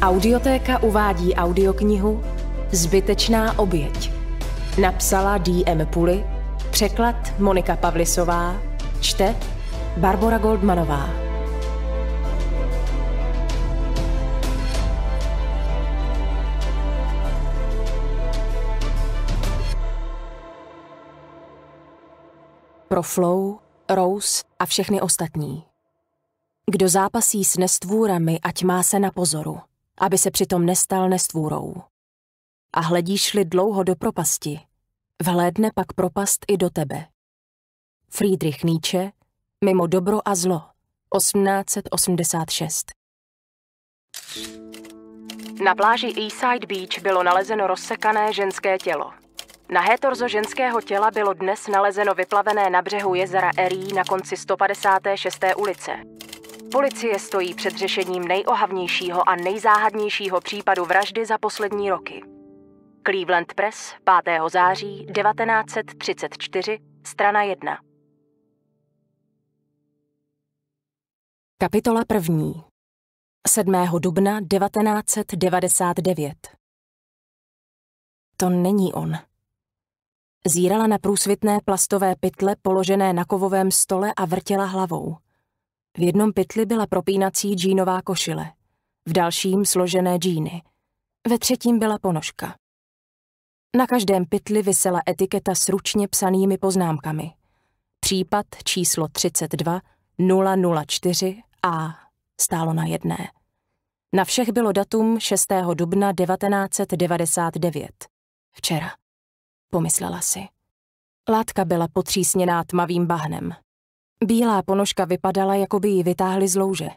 Audiotéka uvádí audioknihu Zbytečná oběť. Napsala DM Puli. překlad Monika Pavlisová, čte Barbara Goldmanová. Pro Flow, Rose a všechny ostatní. Kdo zápasí s nestvůrami, ať má se na pozoru aby se přitom nestal nestvůrou. A hledíš-li dlouho do propasti, vhlédne pak propast i do tebe. Friedrich Nietzsche, Mimo dobro a zlo, 1886. Na pláži Eastside Beach bylo nalezeno rozsekané ženské tělo. Na hétorzo ženského těla bylo dnes nalezeno vyplavené na břehu jezera Erie na konci 156. ulice. Policie stojí před řešením nejohavnějšího a nejzáhadnějšího případu vraždy za poslední roky. Cleveland Press, 5. září 1934, strana 1. Kapitola první. 7. dubna 1999. To není on. Zírala na průsvitné plastové pytle položené na kovovém stole a vrtěla hlavou – v jednom pytli byla propínací džínová košile, v dalším složené džíny, ve třetím byla ponožka. Na každém pytli visela etiketa s ručně psanými poznámkami. Případ číslo 32 004 a stálo na jedné. Na všech bylo datum 6. dubna 1999. Včera. Pomyslela si. Látka byla potřísněná tmavým bahnem. Bílá ponožka vypadala, jako by ji vytáhli z louže.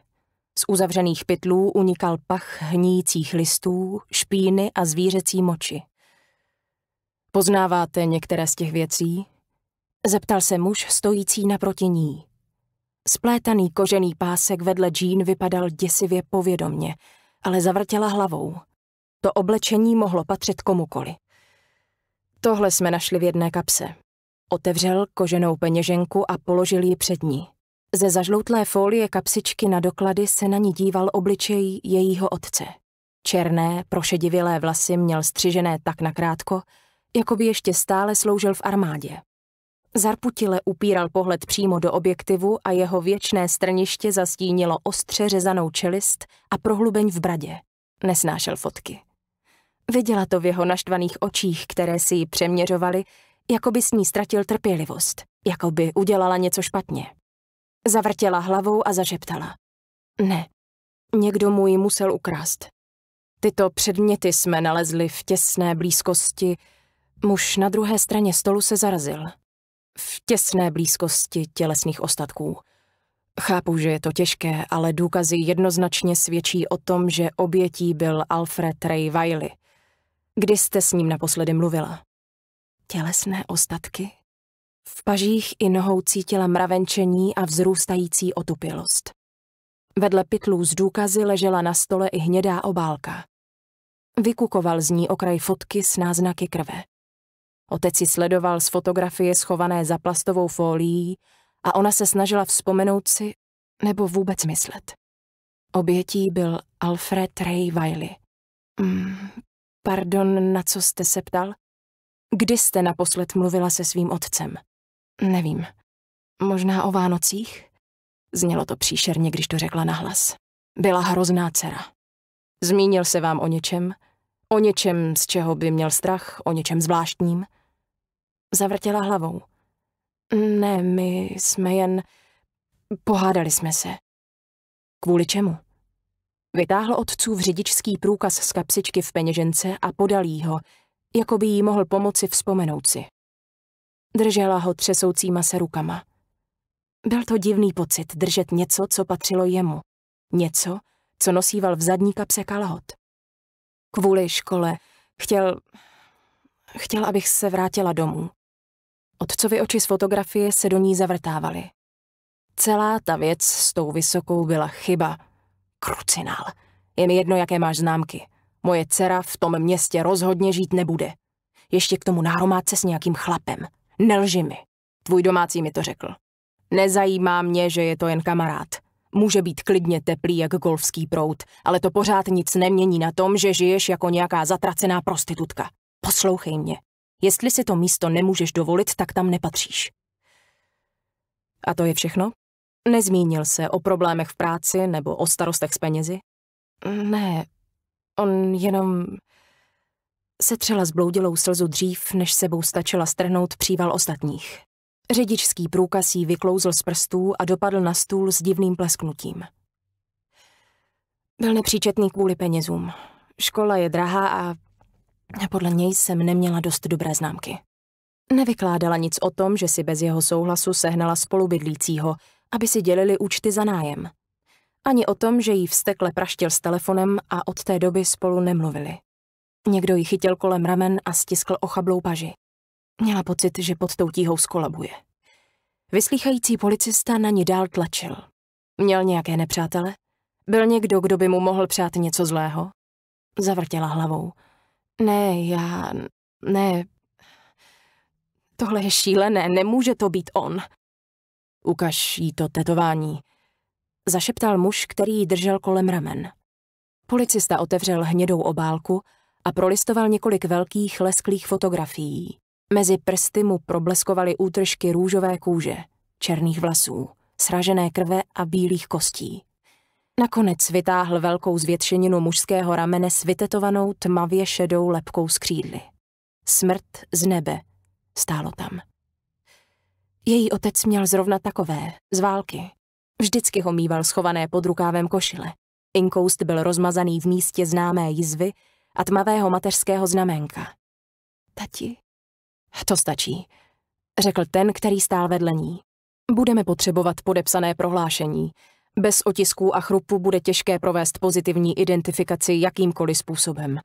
Z uzavřených pytlů unikal pach hníjících listů, špíny a zvířecí moči. Poznáváte některé z těch věcí? Zeptal se muž stojící naproti ní. Splétaný kožený pásek vedle džín vypadal děsivě povědomně, ale zavrtěla hlavou. To oblečení mohlo patřit komukoli. Tohle jsme našli v jedné kapse. Otevřel koženou peněženku a položil ji před ní. Ze zažloutlé folie kapsičky na doklady se na ní díval obličej jejího otce. Černé, prošedivělé vlasy měl střižené tak nakrátko, jako by ještě stále sloužil v armádě. Zarputile upíral pohled přímo do objektivu a jeho věčné strniště zastínilo ostře řezanou čelist a prohlubeň v bradě. Nesnášel fotky. Viděla to v jeho naštvaných očích, které si ji přeměřovaly, jako by s ní ztratil trpělivost, jako by udělala něco špatně. Zavrtěla hlavou a zažeptala. Ne, někdo mu ji musel ukrást. Tyto předměty jsme nalezli v těsné blízkosti. Muž na druhé straně stolu se zarazil. V těsné blízkosti tělesných ostatků. Chápu, že je to těžké, ale důkazy jednoznačně svědčí o tom, že obětí byl Alfred Ray Wiley. Kdy jste s ním naposledy mluvila? tělesné ostatky. V pažích i nohou cítila mravenčení a vzrůstající otupilost. Vedle pytlů z důkazy ležela na stole i hnědá obálka. Vykukoval z ní okraj fotky s náznaky krve. Otec si sledoval z fotografie schované za plastovou fólií a ona se snažila vzpomenout si nebo vůbec myslet. Obětí byl Alfred Ray Wiley. Mm, pardon, na co jste se ptal? Kdy jste naposled mluvila se svým otcem? Nevím. Možná o Vánocích? Znělo to příšerně, když to řekla nahlas. Byla hrozná dcera. Zmínil se vám o něčem? O něčem, z čeho by měl strach? O něčem zvláštním? Zavrtěla hlavou. Ne, my jsme jen... Pohádali jsme se. Kvůli čemu? Vytáhl otcův řidičský průkaz z kapsičky v peněžence a podal jí ho, jako by jí mohl pomoci vzpomenout si. Držela ho třesoucíma se rukama. Byl to divný pocit držet něco, co patřilo jemu. Něco, co nosíval v zadní kapse kalhot. Kvůli škole chtěl... Chtěl, abych se vrátila domů. Otcovi oči z fotografie se do ní zavrtávaly. Celá ta věc s tou vysokou byla chyba. Krucinál. Je mi jedno, jaké máš známky. Moje dcera v tom městě rozhodně žít nebude. Ještě k tomu náromáce s nějakým chlapem. Nelži mi. Tvůj domácí mi to řekl. Nezajímá mě, že je to jen kamarád. Může být klidně teplý jak golfský prout, ale to pořád nic nemění na tom, že žiješ jako nějaká zatracená prostitutka. Poslouchej mě. Jestli si to místo nemůžeš dovolit, tak tam nepatříš. A to je všechno? Nezmínil se o problémech v práci nebo o starostech s penězi? Ne, On jenom setřela zbloudělou slzu dřív, než sebou stačila strhnout příval ostatních. Řidičský průkaz jí vyklouzl z prstů a dopadl na stůl s divným plesknutím. Byl nepříčetný kvůli penězům. Škola je drahá a podle něj jsem neměla dost dobré známky. Nevykládala nic o tom, že si bez jeho souhlasu sehnala spolubydlícího, aby si dělili účty za nájem – ani o tom, že jí vstekle praštil s telefonem a od té doby spolu nemluvili. Někdo ji chytil kolem ramen a stiskl ochablou paži. Měla pocit, že pod tou tíhou skolabuje. Vyslýchající policista na ní dál tlačil. Měl nějaké nepřátele? Byl někdo, kdo by mu mohl přát něco zlého? Zavrtěla hlavou. Ne, já... ne... Tohle je šílené, nemůže to být on. Ukaž jí to tetování, zašeptal muž, který ji držel kolem ramen. Policista otevřel hnědou obálku a prolistoval několik velkých lesklých fotografií. Mezi prsty mu probleskovaly útržky růžové kůže, černých vlasů, sražené krve a bílých kostí. Nakonec vytáhl velkou zvětšeninu mužského ramene s vytetovanou tmavě šedou lepkou skřídly. Smrt z nebe stálo tam. Její otec měl zrovna takové, z války, Vždycky ho mýval schované pod rukávem košile. Inkoust byl rozmazaný v místě známé jizvy a tmavého mateřského znamenka. Tati? To stačí, řekl ten, který stál vedle ní. Budeme potřebovat podepsané prohlášení. Bez otisků a chrupu bude těžké provést pozitivní identifikaci jakýmkoliv způsobem.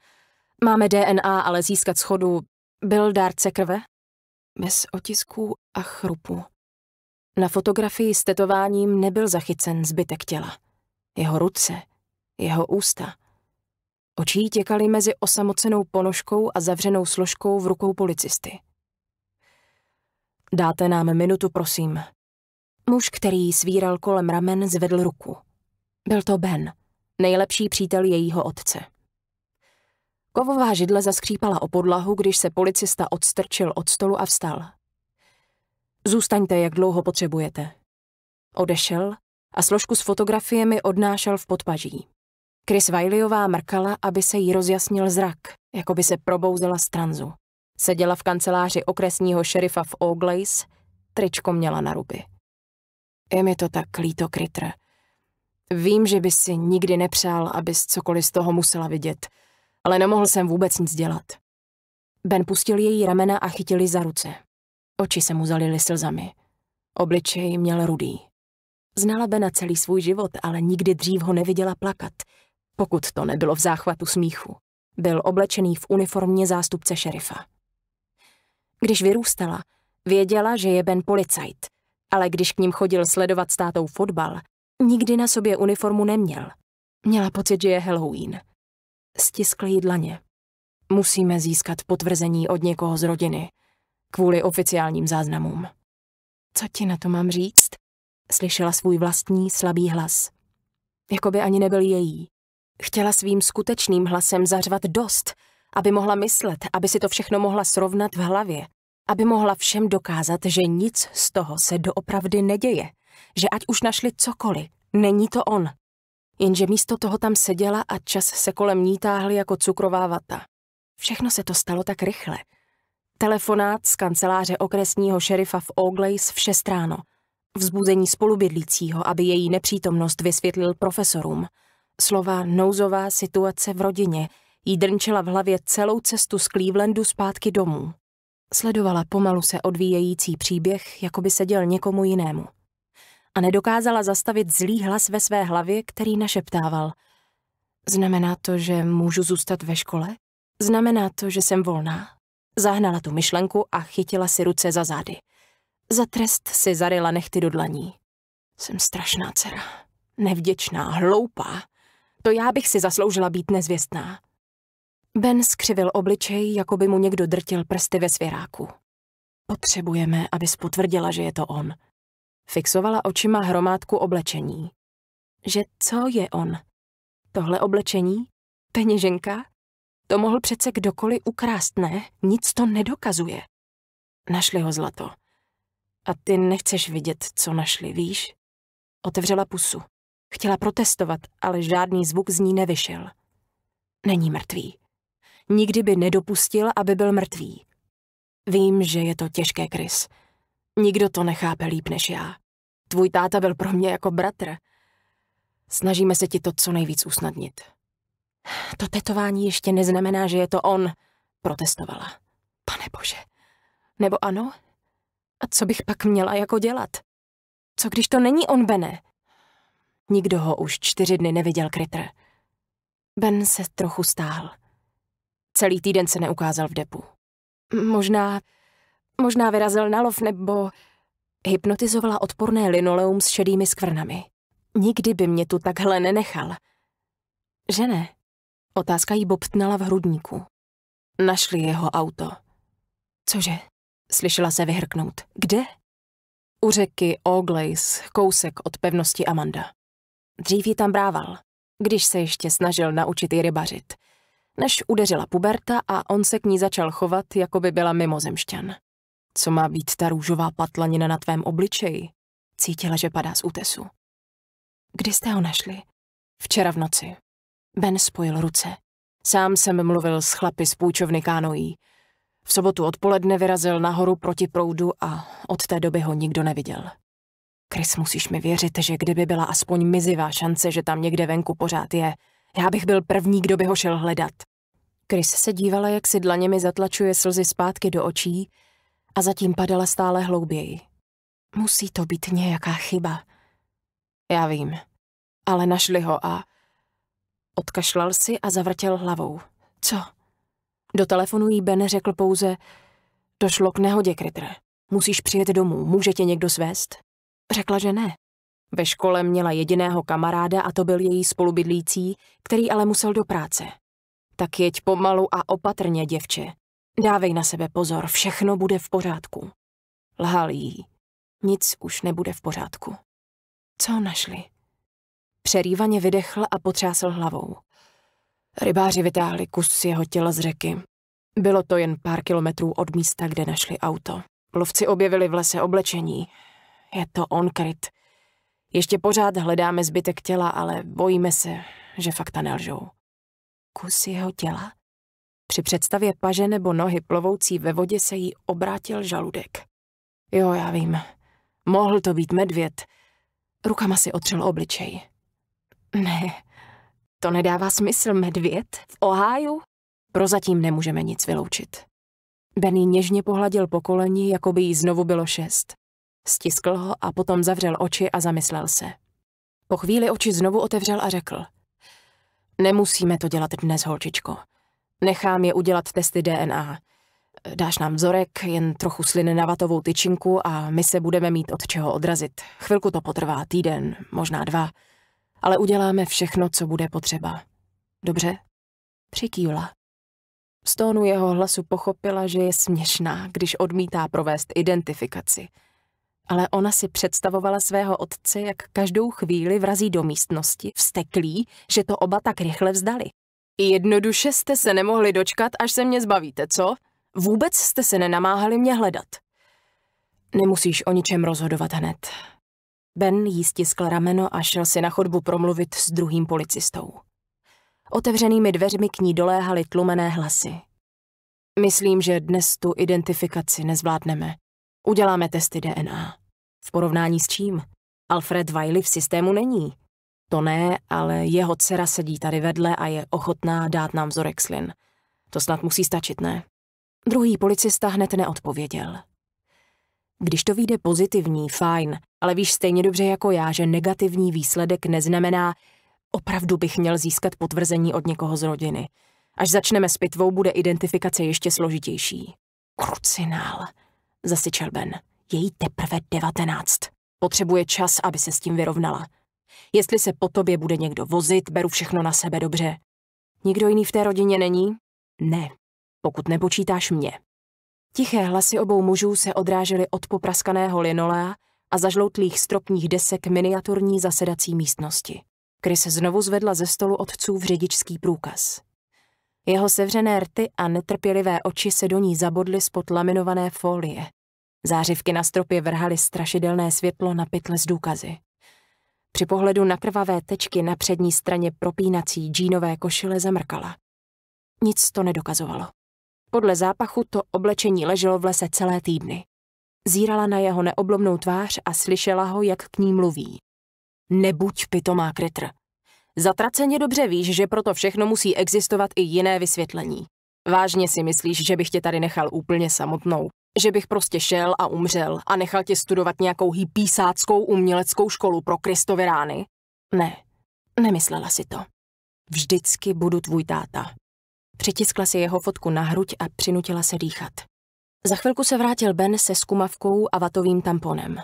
Máme DNA, ale získat schodu... Byl dárce krve? Bez otisků a chrupu, na fotografii s tetováním nebyl zachycen zbytek těla. Jeho ruce, jeho ústa. Očí těkaly mezi osamocenou ponožkou a zavřenou složkou v rukou policisty. Dáte nám minutu, prosím. Muž, který svíral kolem ramen, zvedl ruku. Byl to Ben, nejlepší přítel jejího otce. Kovová židle zaskřípala o podlahu, když se policista odstrčil od stolu a vstal. Zůstaňte, jak dlouho potřebujete. Odešel a složku s fotografiemi odnášel v podpaží. Chris Wileyová mrkala, aby se jí rozjasnil zrak, jako by se probouzela z tranzu. Seděla v kanceláři okresního šerifa v Oglace, tričko měla na ruby. Je mi to tak líto, Kritr. Vím, že by si nikdy nepřál, abys cokoliv z toho musela vidět, ale nemohl jsem vůbec nic dělat. Ben pustil její ramena a chytili za ruce. Oči se mu zalily slzami. Obličej měl rudý. Znala Bena celý svůj život, ale nikdy dřív ho neviděla plakat, pokud to nebylo v záchvatu smíchu. Byl oblečený v uniformě zástupce šerifa. Když vyrůstala, věděla, že je Ben policajt, ale když k ním chodil sledovat státou fotbal, nikdy na sobě uniformu neměl. Měla pocit, že je Halloween. Stiskl jí dlaně. Musíme získat potvrzení od někoho z rodiny kvůli oficiálním záznamům. Co ti na to mám říct? Slyšela svůj vlastní slabý hlas. Jakoby ani nebyl její. Chtěla svým skutečným hlasem zařvat dost, aby mohla myslet, aby si to všechno mohla srovnat v hlavě, aby mohla všem dokázat, že nic z toho se doopravdy neděje, že ať už našli cokoliv, není to on. Jenže místo toho tam seděla a čas se kolem ní táhl jako cukrová vata. Všechno se to stalo tak rychle, Telefonát z kanceláře okresního šerifa v Ogles v 6 ráno. Vzbuzení spolubydlícího, aby její nepřítomnost vysvětlil profesorům. Slova nouzová situace v rodině jí drnčela v hlavě celou cestu z Clevelandu zpátky domů. Sledovala pomalu se odvíjející příběh, jako by seděl někomu jinému. A nedokázala zastavit zlý hlas ve své hlavě, který našeptával. Znamená to, že můžu zůstat ve škole? Znamená to, že jsem volná? Zahnala tu myšlenku a chytila si ruce za zády. Za trest si zaryla nechty do dlaní. Jsem strašná dcera. Nevděčná, hloupá. To já bych si zasloužila být nezvěstná. Ben skřivil obličej, jako by mu někdo drtil prsty ve svěráku. Potřebujeme, aby potvrdila, že je to on. Fixovala očima hromádku oblečení. Že co je on? Tohle oblečení? Peněženka? To mohl přece kdokoliv ukrást, ne? Nic to nedokazuje. Našli ho zlato. A ty nechceš vidět, co našli, víš? Otevřela pusu. Chtěla protestovat, ale žádný zvuk z ní nevyšel. Není mrtvý. Nikdy by nedopustil, aby byl mrtvý. Vím, že je to těžké, Chris. Nikdo to nechápe líp než já. Tvůj táta byl pro mě jako bratr. Snažíme se ti to co nejvíc usnadnit. To tetování ještě neznamená, že je to on, protestovala. Pane bože. Nebo ano? A co bych pak měla jako dělat? Co když to není on, Bene? Nikdo ho už čtyři dny neviděl, Kritr. Ben se trochu stáhl. Celý týden se neukázal v depu. Možná, možná vyrazil na lov nebo hypnotizovala odporné linoleum s šedými skvrnami. Nikdy by mě tu takhle nenechal. Že ne? Otázka jí bobtnala v hrudníku. Našli jeho auto. Cože? Slyšela se vyhrknout. Kde? U řeky Oglejs, kousek od pevnosti Amanda. Dřív ji tam brával, když se ještě snažil naučit ji rybařit. Než udeřila puberta a on se k ní začal chovat, jako by byla mimozemšťan. Co má být ta růžová patlanina na tvém obličeji? Cítila, že padá z útesu. Kdy jste ho našli? Včera v noci. Ben spojil ruce. Sám jsem mluvil s chlapy z půjčovny kánojí. V sobotu odpoledne vyrazil nahoru proti proudu a od té doby ho nikdo neviděl. Chris, musíš mi věřit, že kdyby byla aspoň mizivá šance, že tam někde venku pořád je, já bych byl první, kdo by ho šel hledat. Chris se dívala, jak si dlaněmi zatlačuje slzy zpátky do očí a zatím padala stále hlouběji. Musí to být nějaká chyba. Já vím, ale našli ho a Odkašlal si a zavrtěl hlavou. Co? Do telefonu jí Ben řekl pouze, došlo k nehodě, kritre. Musíš přijet domů, může tě někdo svést? Řekla, že ne. Ve škole měla jediného kamaráda a to byl její spolubydlící, který ale musel do práce. Tak jeď pomalu a opatrně, děvče. Dávej na sebe pozor, všechno bude v pořádku. Lhal jí. Nic už nebude v pořádku. Co našli? Přerývaně vydechl a potřásl hlavou. Rybáři vytáhli kus jeho těla z řeky. Bylo to jen pár kilometrů od místa, kde našli auto. Lovci objevili v lese oblečení. Je to on kryt. Ještě pořád hledáme zbytek těla, ale bojíme se, že fakta nelžou. Kus jeho těla? Při představě paže nebo nohy plovoucí ve vodě se jí obrátil žaludek. Jo, já vím. Mohl to být medvěd. Rukama si otřel obličej. Ne, to nedává smysl, medvěd. V Oháju? Prozatím nemůžeme nic vyloučit. Benny něžně pohladil po koleni, jako by jí znovu bylo šest. Stiskl ho a potom zavřel oči a zamyslel se. Po chvíli oči znovu otevřel a řekl. Nemusíme to dělat dnes, holčičko. Nechám je udělat testy DNA. Dáš nám vzorek, jen trochu sliny na vatovou tyčinku a my se budeme mít od čeho odrazit. Chvilku to potrvá, týden, možná dva ale uděláme všechno, co bude potřeba. Dobře? Přikývla. Z tónu jeho hlasu pochopila, že je směšná, když odmítá provést identifikaci. Ale ona si představovala svého otce, jak každou chvíli vrazí do místnosti, vsteklí, že to oba tak rychle vzdali. Jednoduše jste se nemohli dočkat, až se mě zbavíte, co? Vůbec jste se nenamáhali mě hledat. Nemusíš o ničem rozhodovat hned. Ben jí stiskl rameno a šel si na chodbu promluvit s druhým policistou. Otevřenými dveřmi k ní doléhaly tlumené hlasy. Myslím, že dnes tu identifikaci nezvládneme. Uděláme testy DNA. V porovnání s čím? Alfred Wiley v systému není. To ne, ale jeho dcera sedí tady vedle a je ochotná dát nám vzorek slin. To snad musí stačit, ne? Druhý policista hned neodpověděl. Když to vyjde pozitivní, fajn, ale víš stejně dobře jako já, že negativní výsledek neznamená, opravdu bych měl získat potvrzení od někoho z rodiny. Až začneme s pitvou, bude identifikace ještě složitější. Krucinál, zasyčel Ben. Její teprve devatenáct. Potřebuje čas, aby se s tím vyrovnala. Jestli se po tobě bude někdo vozit, beru všechno na sebe dobře. Nikdo jiný v té rodině není? Ne, pokud nepočítáš mě. Tiché hlasy obou mužů se odrážely od popraskaného linolea a zažloutlých stropních desek miniaturní zasedací místnosti. Chris znovu zvedla ze stolu otců v řidičský průkaz. Jeho sevřené rty a netrpělivé oči se do ní zabodly spod laminované folie. Zářivky na stropě vrhaly strašidelné světlo na pytle z důkazy. Při pohledu na krvavé tečky na přední straně propínací džínové košile zamrkala. Nic to nedokazovalo. Podle zápachu to oblečení leželo v lese celé týdny. Zírala na jeho neoblomnou tvář a slyšela ho, jak k ní mluví. Nebuď pitomá krytr. Zatraceně dobře víš, že proto všechno musí existovat i jiné vysvětlení. Vážně si myslíš, že bych tě tady nechal úplně samotnou? Že bych prostě šel a umřel a nechal tě studovat nějakou hypísáckou uměleckou školu pro Kristovy rány? Ne, nemyslela si to. Vždycky budu tvůj táta. Přitiskla si jeho fotku na hruď a přinutila se dýchat. Za chvilku se vrátil Ben se skumavkou a vatovým tamponem.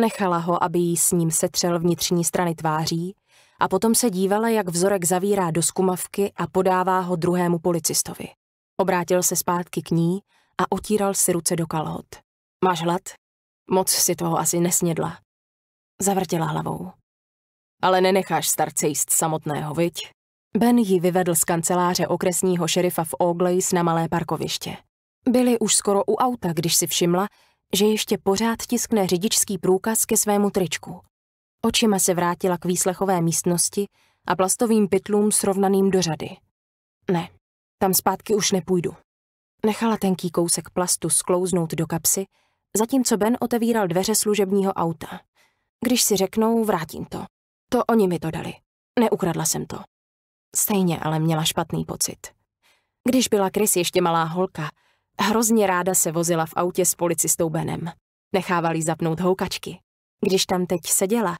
Nechala ho, aby jí s ním setřel vnitřní strany tváří a potom se dívala, jak vzorek zavírá do skumavky a podává ho druhému policistovi. Obrátil se zpátky k ní a otíral si ruce do kalhot. Máš hlad? Moc si toho asi nesnědla. Zavrtěla hlavou. Ale nenecháš starce jíst samotného, viď? Ben ji vyvedl z kanceláře okresního šerifa v Oglejs na malé parkoviště. Byli už skoro u auta, když si všimla, že ještě pořád tiskne řidičský průkaz ke svému tričku. Očima se vrátila k výslechové místnosti a plastovým pytlům srovnaným do řady. Ne, tam zpátky už nepůjdu. Nechala tenký kousek plastu sklouznout do kapsy, zatímco Ben otevíral dveře služebního auta. Když si řeknou, vrátím to. To oni mi to dali. Neukradla jsem to. Stejně ale měla špatný pocit. Když byla Chris ještě malá holka, hrozně ráda se vozila v autě s policistou Benem. Nechávali zapnout houkačky. Když tam teď seděla,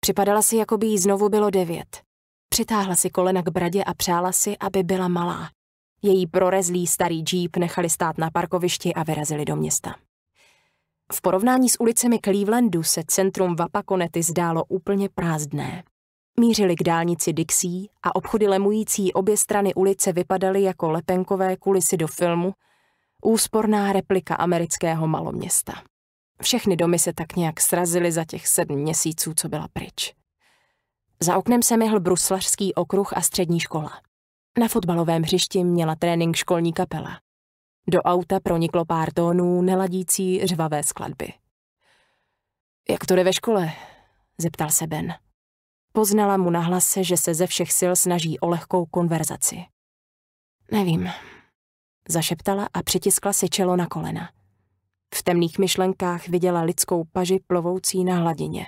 připadala si, jako by jí znovu bylo devět. Přitáhla si kolena k bradě a přála si, aby byla malá. Její prorezlý starý džíp nechali stát na parkovišti a vyrazili do města. V porovnání s ulicemi Clevelandu se centrum Vapakonety zdálo úplně prázdné. Mířili k dálnici Dixie a obchody lemující obě strany ulice vypadaly jako lepenkové kulisy do filmu, úsporná replika amerického maloměsta. Všechny domy se tak nějak srazily za těch sedm měsíců, co byla pryč. Za oknem se myhl bruslařský okruh a střední škola. Na fotbalovém hřišti měla trénink školní kapela. Do auta proniklo pár tónů neladící řvavé skladby. Jak to jde ve škole? zeptal se Ben. Poznala mu na hlase, že se ze všech sil snaží o lehkou konverzaci. Nevím. Zašeptala a přitiskla si čelo na kolena. V temných myšlenkách viděla lidskou paži plovoucí na hladině.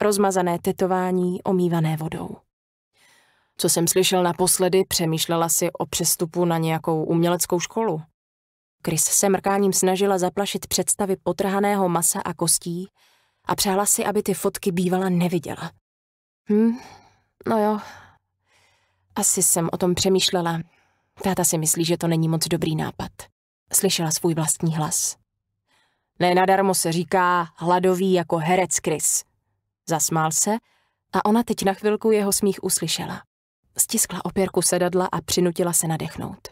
Rozmazané tetování omývané vodou. Co jsem slyšel naposledy, přemýšlela si o přestupu na nějakou uměleckou školu. Chris se mrkáním snažila zaplašit představy potrhaného masa a kostí a přála si, aby ty fotky bývala neviděla. Hm, no jo. Asi jsem o tom přemýšlela. Táta si myslí, že to není moc dobrý nápad. Slyšela svůj vlastní hlas. Ne nadarmo se říká hladový jako herec Chris. Zasmál se a ona teď na chvilku jeho smích uslyšela. Stiskla opěrku sedadla a přinutila se nadechnout.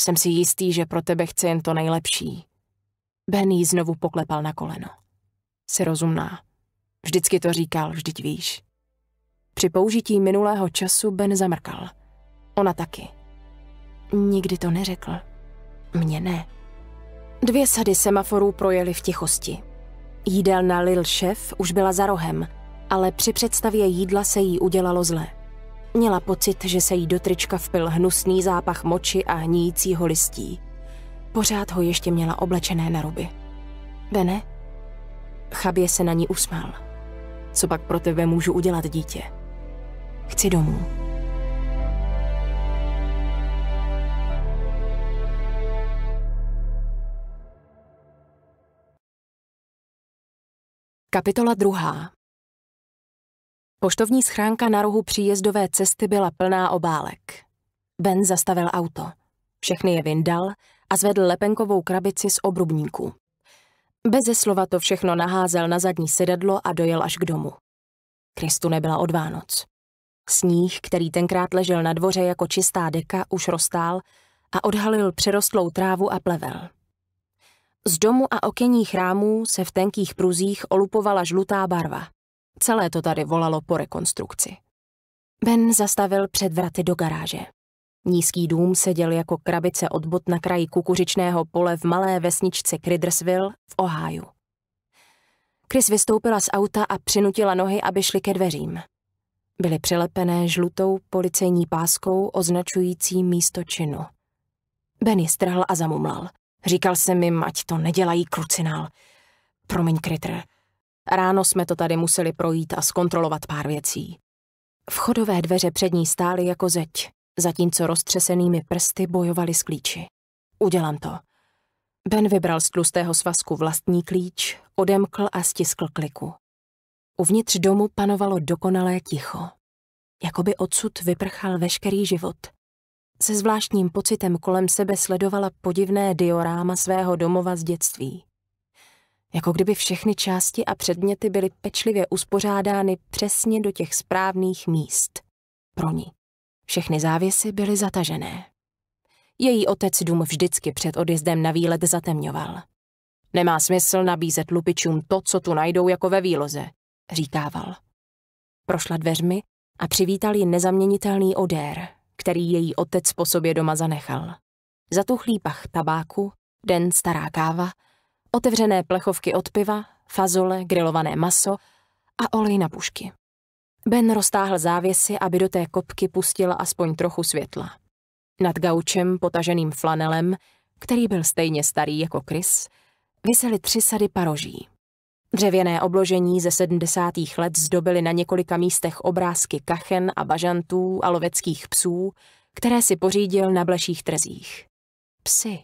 Jsem si jistý, že pro tebe chce jen to nejlepší. Ben jí znovu poklepal na koleno. Jsi rozumná. Vždycky to říkal, vždyť víš. Při použití minulého času Ben zamrkal. Ona taky. Nikdy to neřekl. Mně ne. Dvě sady semaforů projeli v tichosti. Jídelna Lil Chef už byla za rohem, ale při představě jídla se jí udělalo zle. Měla pocit, že se jí do trička vpil hnusný zápach moči a hníjícího listí. Pořád ho ještě měla oblečené na ruby. Bene? Chabě se na ní usmál. Co pak pro tebe můžu udělat, dítě? Chci domů. Kapitola druhá. Poštovní schránka na rohu příjezdové cesty byla plná obálek. Ben zastavil auto. Všechny je vyndal a zvedl lepenkovou krabici z obrubníku. Beze slova to všechno naházel na zadní sedadlo a dojel až k domu. Kristu nebyla od Vánoc. Sníh, který tenkrát ležel na dvoře jako čistá deka, už roztál a odhalil přerostlou trávu a plevel. Z domu a okení chrámů se v tenkých pruzích olupovala žlutá barva. Celé to tady volalo po rekonstrukci. Ben zastavil před vraty do garáže. Nízký dům seděl jako krabice od bot na kraji kukuřičného pole v malé vesničce Cridersville v Oháju. Chris vystoupila z auta a přinutila nohy, aby šly ke dveřím byly přilepené žlutou policejní páskou označující místo činu. Benny strhl a zamumlal. Říkal jsem jim, ať to nedělají krucinál. Promiň, Kritr. Ráno jsme to tady museli projít a zkontrolovat pár věcí. Vchodové dveře před ní stály jako zeď, zatímco roztřesenými prsty bojovali s klíči. Udělám to. Ben vybral z tlustého svazku vlastní klíč, odemkl a stiskl kliku. Uvnitř domu panovalo dokonalé ticho. Jakoby odsud vyprchal veškerý život. Se zvláštním pocitem kolem sebe sledovala podivné dioráma svého domova z dětství. Jako kdyby všechny části a předměty byly pečlivě uspořádány přesně do těch správných míst. Pro ní. Všechny závěsy byly zatažené. Její otec dům vždycky před odjezdem na výlet zatemňoval. Nemá smysl nabízet lupičům to, co tu najdou jako ve výloze, říkával. Prošla dveřmi a přivítal ji nezaměnitelný odér, který její otec po sobě doma zanechal. Zatuchlý pach tabáku, den stará káva, otevřené plechovky od piva, fazole, grilované maso a olej na pušky. Ben roztáhl závěsy, aby do té kopky pustila aspoň trochu světla. Nad gaučem potaženým flanelem, který byl stejně starý jako Chris, visely tři sady paroží. Dřevěné obložení ze 70. let zdobily na několika místech obrázky kachen a bažantů a loveckých psů, které si pořídil na bleších trzích. Psy.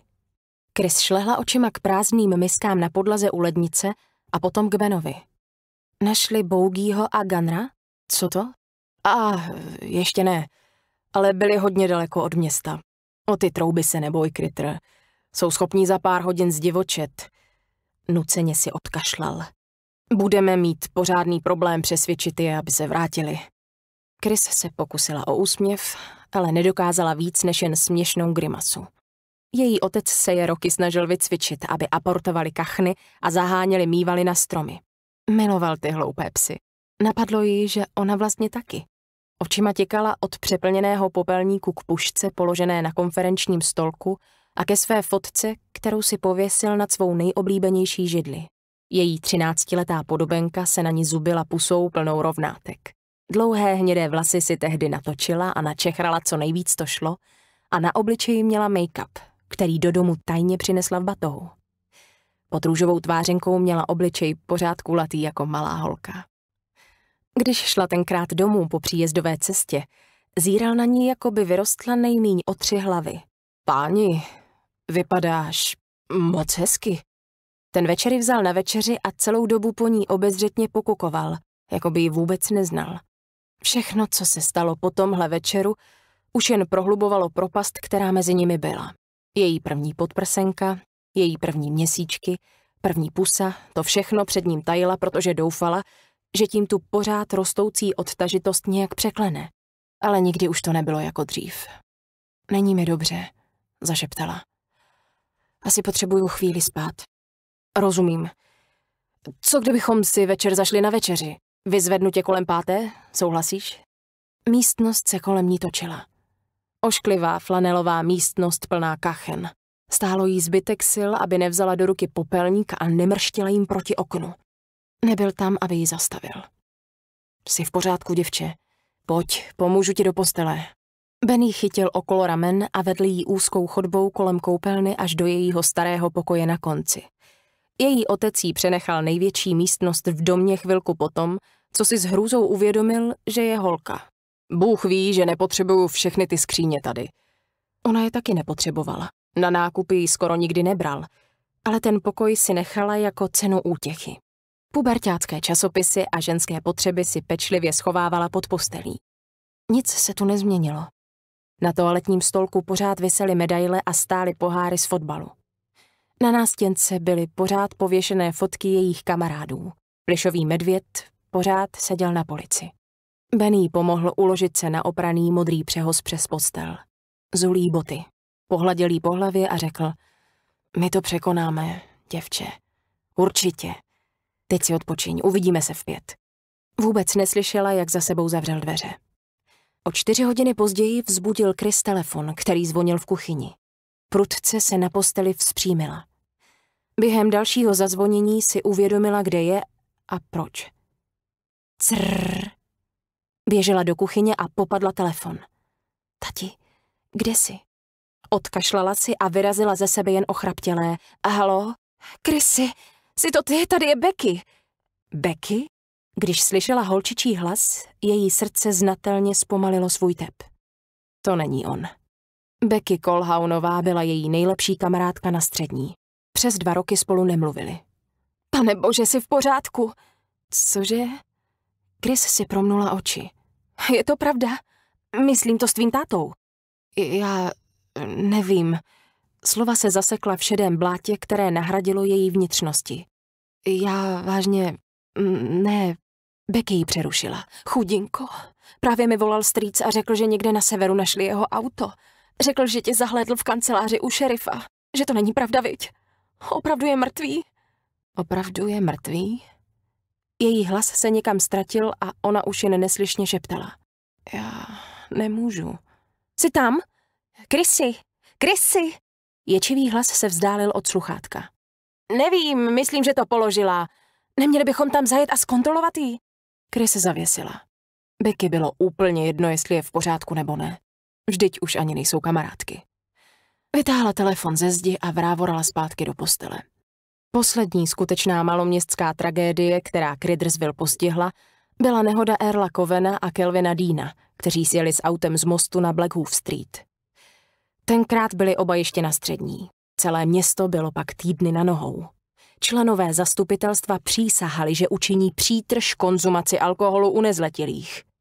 Chris šlehla očima k prázdným miskám na podlaze u lednice a potom k Benovi. Našli Bougího a Ganra? Co to? A ještě ne, ale byli hodně daleko od města. O ty trouby se neboj, Krytr. Jsou schopní za pár hodin zdivočet. Nuceně si odkašlal. Budeme mít pořádný problém přesvědčit je, aby se vrátili. Chris se pokusila o úsměv, ale nedokázala víc než jen směšnou grimasu. Její otec se je roky snažil vycvičit, aby aportovali kachny a zaháněli mývaly na stromy. Miloval ty hloupé psy. Napadlo ji, že ona vlastně taky. Očima těkala od přeplněného popelníku k pušce položené na konferenčním stolku a ke své fotce, kterou si pověsil nad svou nejoblíbenější židli. Její třináctiletá podobenka se na ní zubila pusou plnou rovnátek. Dlouhé hnědé vlasy si tehdy natočila a načechrala, co nejvíc to šlo, a na obličeji měla make-up, který do domu tajně přinesla v batohu. Pod růžovou tvářenkou měla obličej pořád kulatý jako malá holka. Když šla tenkrát domů po příjezdové cestě, zíral na ní, jako by vyrostla nejmíň o tři hlavy. Páni, vypadáš moc hezky, ten večery vzal na večeři a celou dobu po ní obezřetně pokukoval, jako by ji vůbec neznal. Všechno, co se stalo po tomhle večeru, už jen prohlubovalo propast, která mezi nimi byla. Její první podprsenka, její první měsíčky, první pusa, to všechno před ním tajila, protože doufala, že tím tu pořád rostoucí odtažitost nějak překlene. Ale nikdy už to nebylo jako dřív. Není mi dobře, zašeptala. Asi potřebuju chvíli spát. Rozumím. Co kdybychom si večer zašli na večeři? Vyzvednu tě kolem páté? Souhlasíš? Místnost se kolem ní točila. Ošklivá flanelová místnost plná kachen. Stálo jí zbytek sil, aby nevzala do ruky popelník a nemrštila jim proti oknu. Nebyl tam, aby ji zastavil. Jsi v pořádku, děvče. Pojď, pomůžu ti do postele. Benny chytil okolo ramen a vedl jí úzkou chodbou kolem koupelny až do jejího starého pokoje na konci. Její otec jí přenechal největší místnost v domě chvilku potom, co si s hrůzou uvědomil, že je holka. Bůh ví, že nepotřebuju všechny ty skříně tady. Ona je taky nepotřebovala. Na nákupy ji skoro nikdy nebral, ale ten pokoj si nechala jako cenu útěchy. Pubertácké časopisy a ženské potřeby si pečlivě schovávala pod postelí. Nic se tu nezměnilo. Na toaletním stolku pořád visely medaile a stály poháry z fotbalu. Na nástěnce byly pořád pověšené fotky jejich kamarádů. Plišový medvěd pořád seděl na polici. Benny pomohl uložit se na opraný modrý přehoz přes postel. Zulí boty. Pohladil jí po hlavě a řekl, my to překonáme, děvče. Určitě. Teď si odpočiň, uvidíme se v pět. Vůbec neslyšela, jak za sebou zavřel dveře. O čtyři hodiny později vzbudil Chris telefon, který zvonil v kuchyni. Prudce se na posteli vzpřímila. Během dalšího zazvonění si uvědomila, kde je a proč. Crrr. Běžela do kuchyně a popadla telefon. Tati, kde jsi? Odkašlala si a vyrazila ze sebe jen ochraptělé. Halo? Krysy, jsi to ty? Tady je Becky. Becky? Když slyšela holčičí hlas, její srdce znatelně zpomalilo svůj tep. To není on. Becky Kolhaunová byla její nejlepší kamarádka na střední. Přes dva roky spolu nemluvili. Pane bože, jsi v pořádku. Cože? Chris si promnula oči. Je to pravda? Myslím to s tvým tátou. Já nevím. Slova se zasekla v šedém blátě, které nahradilo její vnitřnosti. Já vážně... ne... Becky ji přerušila. Chudinko. Právě mi volal strýc a řekl, že někde na severu našli jeho auto. Řekl, že tě zahlédl v kanceláři u šerifa. Že to není pravda, viď? Opravdu je mrtvý? Opravdu je mrtvý? Její hlas se někam ztratil a ona už jen neslyšně šeptala. Já nemůžu. Jsi tam? Krysy! Krysy! Ječivý hlas se vzdálil od sluchátka. Nevím, myslím, že to položila. Neměli bychom tam zajet a zkontrolovat jí? Krys zavěsila. Becky bylo úplně jedno, jestli je v pořádku nebo ne. Vždyť už ani nejsou kamarádky. Vytáhla telefon ze zdi a vrávorala zpátky do postele. Poslední skutečná maloměstská tragédie, která Kridrsville postihla, byla nehoda Erla Kovena a Kelvina Dýna, kteří sjeli s autem z mostu na Blackhoof Street. Tenkrát byli oba ještě na střední. Celé město bylo pak týdny na nohou. Členové zastupitelstva přísahali, že učiní přítrž konzumaci alkoholu u nezletilých –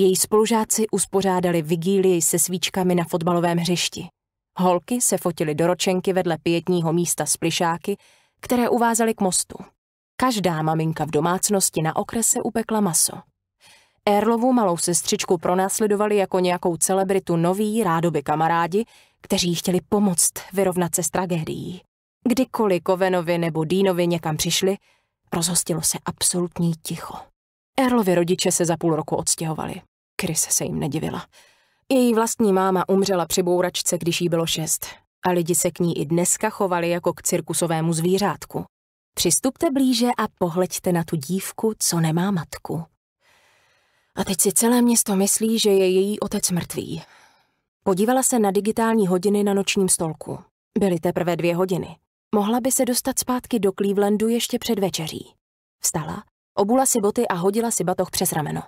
její spolužáci uspořádali vigílii se svíčkami na fotbalovém hřišti. Holky se fotily do ročenky vedle pětního místa s plišáky, které uvázaly k mostu. Každá maminka v domácnosti na okrese upekla maso. Erlovu malou sestřičku pronásledovali jako nějakou celebritu noví rádoby kamarádi, kteří chtěli pomoct vyrovnat se s tragédií. Kdykoliv Kovenovi nebo Dýnovi někam přišli, rozhostilo se absolutní ticho. Erlovi rodiče se za půl roku odstěhovali. Chris se jim nedivila. Její vlastní máma umřela při bouračce, když jí bylo šest. A lidi se k ní i dneska chovali jako k cirkusovému zvířátku. Přistupte blíže a pohleďte na tu dívku, co nemá matku. A teď si celé město myslí, že je její otec mrtvý. Podívala se na digitální hodiny na nočním stolku. Byly teprve dvě hodiny. Mohla by se dostat zpátky do Clevelandu ještě před večeří. Vstala Obula si boty a hodila si batoh přes rameno.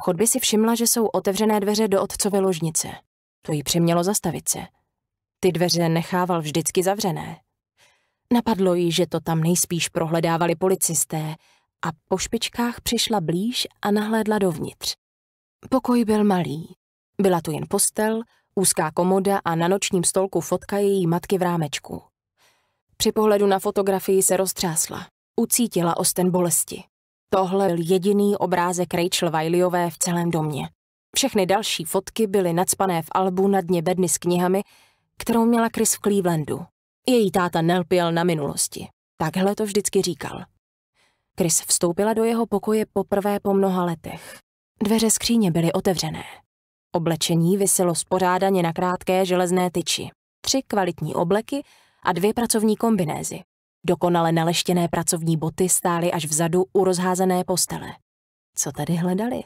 V chodbě si všimla, že jsou otevřené dveře do otcové ložnice. To jí přimělo zastavit se. Ty dveře nechával vždycky zavřené. Napadlo jí, že to tam nejspíš prohledávali policisté a po špičkách přišla blíž a nahlédla dovnitř. Pokoj byl malý. Byla tu jen postel, úzká komoda a na nočním stolku fotka její matky v rámečku. Při pohledu na fotografii se roztřásla. Ucítila osten bolesti. Tohle byl jediný obrázek Rachel Wileyové v celém domě. Všechny další fotky byly nadspané v albu na dně bedny s knihami, kterou měla Chris v Clevelandu. Její táta nelpěl na minulosti. Takhle to vždycky říkal. Chris vstoupila do jeho pokoje poprvé po mnoha letech. Dveře skříně byly otevřené. Oblečení viselo spořádaně na krátké železné tyči. Tři kvalitní obleky a dvě pracovní kombinézy. Dokonale naleštěné pracovní boty stály až vzadu u rozházené postele. Co tady hledali?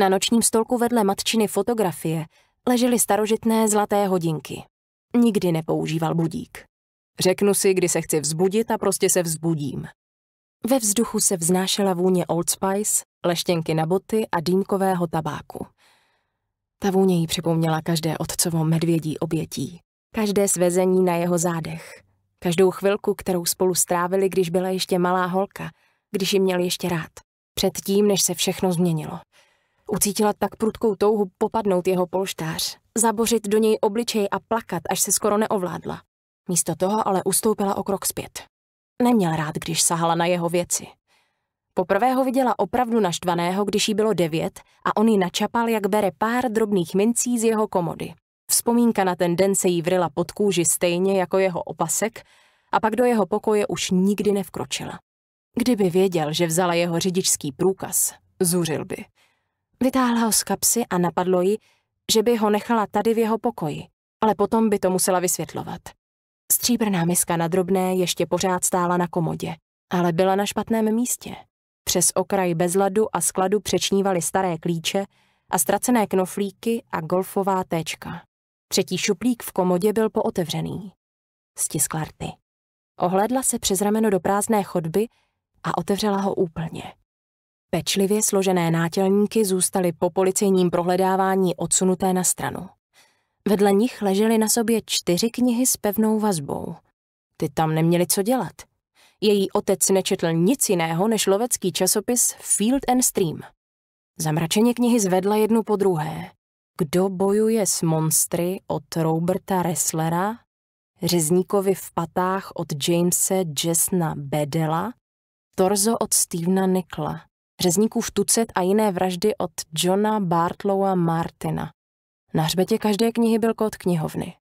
Na nočním stolku vedle matčiny fotografie ležely starožitné zlaté hodinky. Nikdy nepoužíval budík. Řeknu si, kdy se chci vzbudit a prostě se vzbudím. Ve vzduchu se vznášela vůně Old Spice, leštěnky na boty a dýmkového tabáku. Ta vůně jí připomněla každé otcovo medvědí obětí, každé svezení na jeho zádech, Každou chvilku, kterou spolu strávili, když byla ještě malá holka, když ji měl ještě rád. Předtím, než se všechno změnilo. Ucítila tak prudkou touhu popadnout jeho polštář, zabořit do něj obličej a plakat, až se skoro neovládla. Místo toho ale ustoupila o krok zpět. Neměl rád, když sahala na jeho věci. Poprvé ho viděla opravdu naštvaného, když jí bylo devět a on ji načapal, jak bere pár drobných mincí z jeho komody. Vzpomínka na ten den se jí vryla pod kůži stejně jako jeho opasek a pak do jeho pokoje už nikdy nevkročila. Kdyby věděl, že vzala jeho řidičský průkaz, zuřil by. Vytáhla ho z kapsy a napadlo ji, že by ho nechala tady v jeho pokoji, ale potom by to musela vysvětlovat. Stříbrná miska na drobné ještě pořád stála na komodě, ale byla na špatném místě. Přes okraj bezladu a skladu přečnívaly staré klíče a ztracené knoflíky a golfová téčka. Třetí šuplík v komodě byl pootevřený. Stiskla rty. Ohledla se přes rameno do prázdné chodby a otevřela ho úplně. Pečlivě složené nátělníky zůstaly po policejním prohledávání odsunuté na stranu. Vedle nich ležely na sobě čtyři knihy s pevnou vazbou. Ty tam neměli co dělat. Její otec nečetl nic jiného než lovecký časopis Field and Stream. Zamračeně knihy zvedla jednu po druhé. Kdo bojuje s monstry od Roberta Resslera, Řezníkovi v patách od Jamese Jessna Bedela, Torzo od Stevena Nikla, v tucet a jiné vraždy od Johna Bartlowa Martina. Na hřbetě každé knihy byl kód knihovny.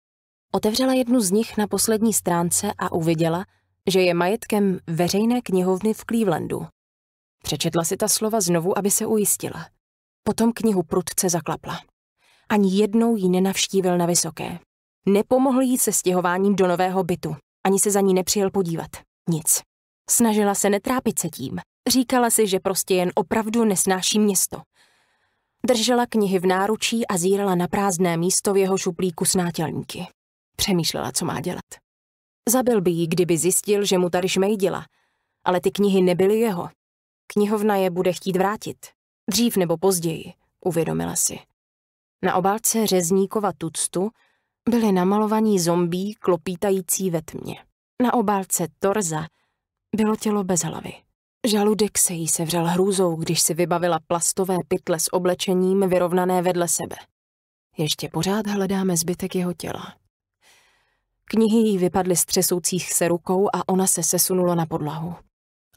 Otevřela jednu z nich na poslední stránce a uviděla, že je majetkem veřejné knihovny v Clevelandu. Přečetla si ta slova znovu, aby se ujistila. Potom knihu prudce zaklapla. Ani jednou ji nenavštívil na Vysoké. Nepomohl jí se stěhováním do nového bytu. Ani se za ní nepřijel podívat. Nic. Snažila se netrápit se tím. Říkala si, že prostě jen opravdu nesnáší město. Držela knihy v náručí a zírala na prázdné místo v jeho šuplíku s nátělníky. Přemýšlela, co má dělat. Zabil by ji, kdyby zjistil, že mu tady šmejdila. Ale ty knihy nebyly jeho. Knihovna je bude chtít vrátit. Dřív nebo později, uvědomila si. Na obálce řezníkova tuctu byly namalovaní zombí klopítající ve tmě. Na obálce torza bylo tělo bez hlavy. Žaludek se jí sevřel hrůzou, když si vybavila plastové pytle s oblečením vyrovnané vedle sebe. Ještě pořád hledáme zbytek jeho těla. Knihy jí vypadly z třesoucích se rukou a ona se sesunula na podlahu.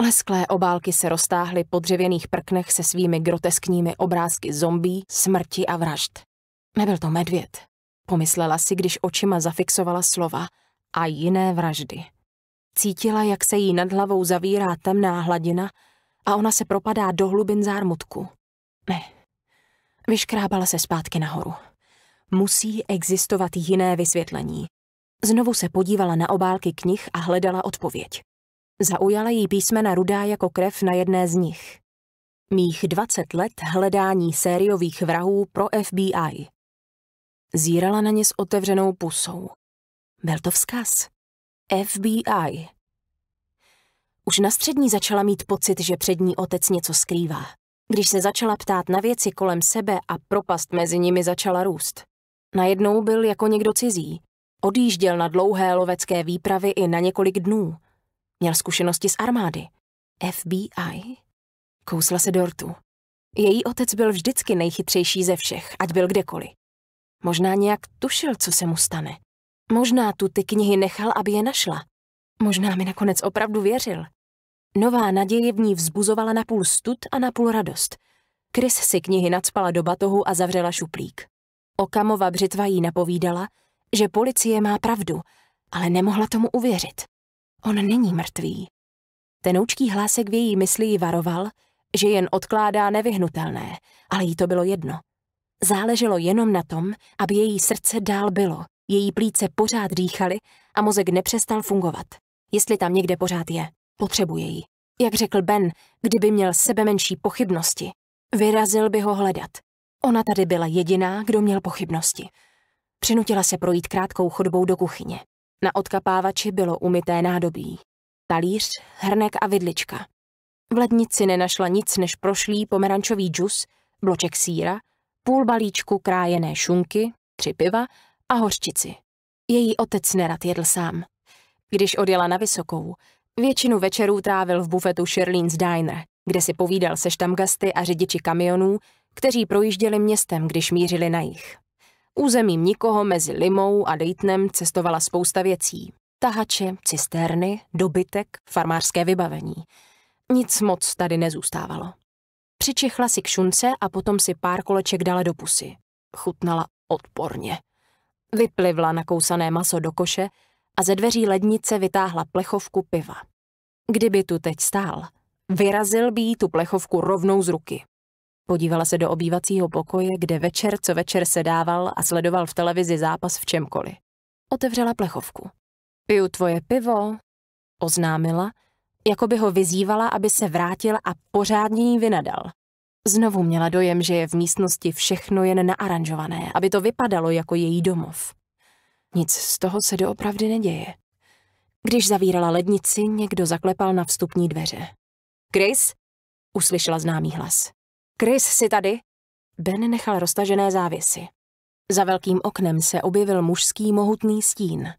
Lesklé obálky se roztáhly po dřevěných prknech se svými groteskními obrázky zombí, smrti a vražd. Nebyl to medvěd, pomyslela si, když očima zafixovala slova a jiné vraždy. Cítila, jak se jí nad hlavou zavírá temná hladina a ona se propadá do hlubin zármutku. Ne. Vyškrábala se zpátky nahoru. Musí existovat jiné vysvětlení. Znovu se podívala na obálky knih a hledala odpověď. Zaujala jí písmena rudá jako krev na jedné z nich. Mých 20 let hledání sériových vrahů pro FBI. Zírala na ně s otevřenou pusou. Byl to vzkaz. FBI. Už na střední začala mít pocit, že přední otec něco skrývá. Když se začala ptát na věci kolem sebe a propast mezi nimi začala růst. Najednou byl jako někdo cizí. Odjížděl na dlouhé lovecké výpravy i na několik dnů. Měl zkušenosti z armády. FBI? Kousla se dortu. Její otec byl vždycky nejchytřejší ze všech, ať byl kdekoliv. Možná nějak tušil, co se mu stane. Možná tu ty knihy nechal, aby je našla. Možná mi nakonec opravdu věřil. Nová naděje v ní vzbuzovala napůl stud a napůl radost. Chris si knihy nadspala do batohu a zavřela šuplík. Okamova břitva jí napovídala, že policie má pravdu, ale nemohla tomu uvěřit. On není mrtvý. Tenoučký hlásek v její mysli ji varoval, že jen odkládá nevyhnutelné, ale jí to bylo jedno. Záleželo jenom na tom, aby její srdce dál bylo, její plíce pořád dýchaly a mozek nepřestal fungovat. Jestli tam někde pořád je, potřebuje ji. Jak řekl Ben, kdyby měl sebe menší pochybnosti, vyrazil by ho hledat. Ona tady byla jediná, kdo měl pochybnosti. Přinutila se projít krátkou chodbou do kuchyně. Na odkapávači bylo umyté nádobí. Talíř, hrnek a vidlička. V lednici nenašla nic než prošlý pomerančový džus, bloček síra půl balíčku krájené šunky, tři piva a hořčici. Její otec nerad jedl sám. Když odjela na Vysokou, většinu večerů trávil v bufetu Sherlins Diner, kde si povídal se štamgasty a řidiči kamionů, kteří projížděli městem, když mířili na jich. Územím nikoho mezi Limou a Daytonem cestovala spousta věcí. Tahače, cisterny, dobytek, farmářské vybavení. Nic moc tady nezůstávalo. Přičichla si k šunce a potom si pár koleček dala do pusy. Chutnala odporně. Vyplivla nakousané maso do koše a ze dveří lednice vytáhla plechovku piva. Kdyby tu teď stál, vyrazil by jí tu plechovku rovnou z ruky. Podívala se do obývacího pokoje, kde večer co večer sedával a sledoval v televizi zápas v čemkoliv. Otevřela plechovku. Piju tvoje pivo, oznámila jako by ho vyzývala, aby se vrátil a pořádně jí vynadal. Znovu měla dojem, že je v místnosti všechno jen naaranžované, aby to vypadalo jako její domov. Nic z toho se doopravdy neděje. Když zavírala lednici, někdo zaklepal na vstupní dveře. Chris? Uslyšela známý hlas. Chris, jsi tady? Ben nechal roztažené závěsy. Za velkým oknem se objevil mužský mohutný stín.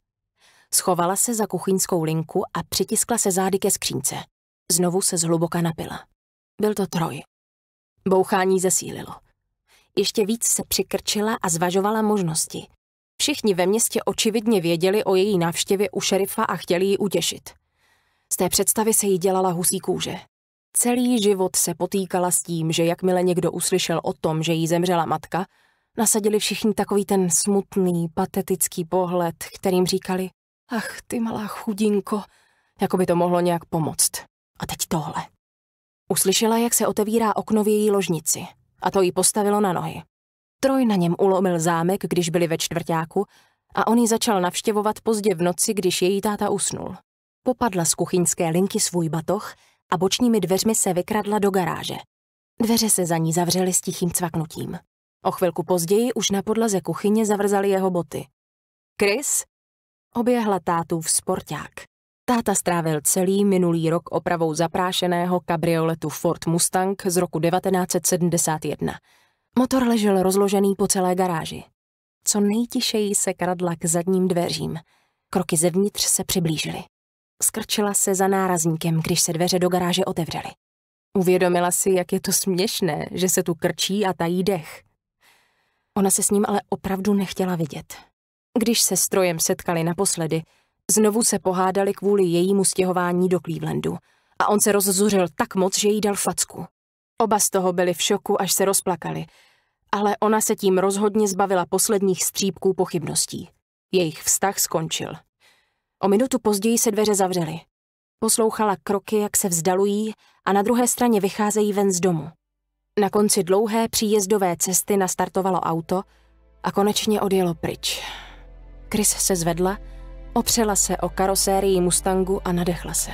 Schovala se za kuchyňskou linku a přitiskla se zády ke skřínce. Znovu se zhluboka napila. Byl to troj. Bouchání zesílilo. Ještě víc se přikrčila a zvažovala možnosti. Všichni ve městě očividně věděli o její návštěvě u šerifa a chtěli ji utěšit. Z té představy se jí dělala husí kůže. Celý život se potýkala s tím, že jakmile někdo uslyšel o tom, že jí zemřela matka, nasadili všichni takový ten smutný, patetický pohled, kterým říkali Ach, ty malá chudinko, jako by to mohlo nějak pomoct. A teď tohle. Uslyšela, jak se otevírá okno v její ložnici. A to ji postavilo na nohy. Troj na něm ulomil zámek, když byli ve čtvrtáku, a on ji začal navštěvovat pozdě v noci, když její táta usnul. Popadla z kuchyňské linky svůj batoh a bočními dveřmi se vykradla do garáže. Dveře se za ní zavřely s tichým cvaknutím. O chvilku později už na podlaze kuchyně zavrzali jeho boty. Chris, Oběhla v sporták. Táta strávil celý minulý rok opravou zaprášeného kabrioletu Ford Mustang z roku 1971. Motor ležel rozložený po celé garáži. Co nejtišeji se kradla k zadním dveřím. Kroky zevnitř se přiblížily. Skrčila se za nárazníkem, když se dveře do garáže otevřely. Uvědomila si, jak je to směšné, že se tu krčí a tají dech. Ona se s ním ale opravdu nechtěla vidět. Když se s Trojem setkali naposledy, znovu se pohádali kvůli jejímu stěhování do Clevelandu a on se rozzuřil tak moc, že jí dal facku. Oba z toho byli v šoku, až se rozplakali, ale ona se tím rozhodně zbavila posledních střípků pochybností. Jejich vztah skončil. O minutu později se dveře zavřely. Poslouchala kroky, jak se vzdalují a na druhé straně vycházejí ven z domu. Na konci dlouhé příjezdové cesty nastartovalo auto a konečně odjelo pryč. Chris se zvedla, opřela se o karosérii Mustangu a nadechla se.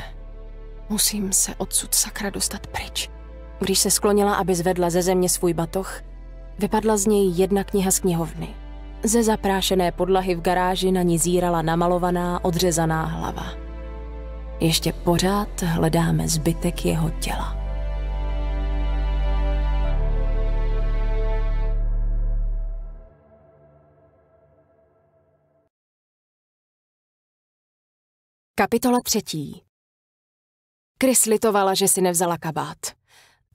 Musím se odsud sakra dostat pryč. Když se sklonila, aby zvedla ze země svůj batoh, vypadla z něj jedna kniha z knihovny. Ze zaprášené podlahy v garáži na ní zírala namalovaná, odřezaná hlava. Ještě pořád hledáme zbytek jeho těla. Kapitola třetí. Chris litovala, že si nevzala kabát.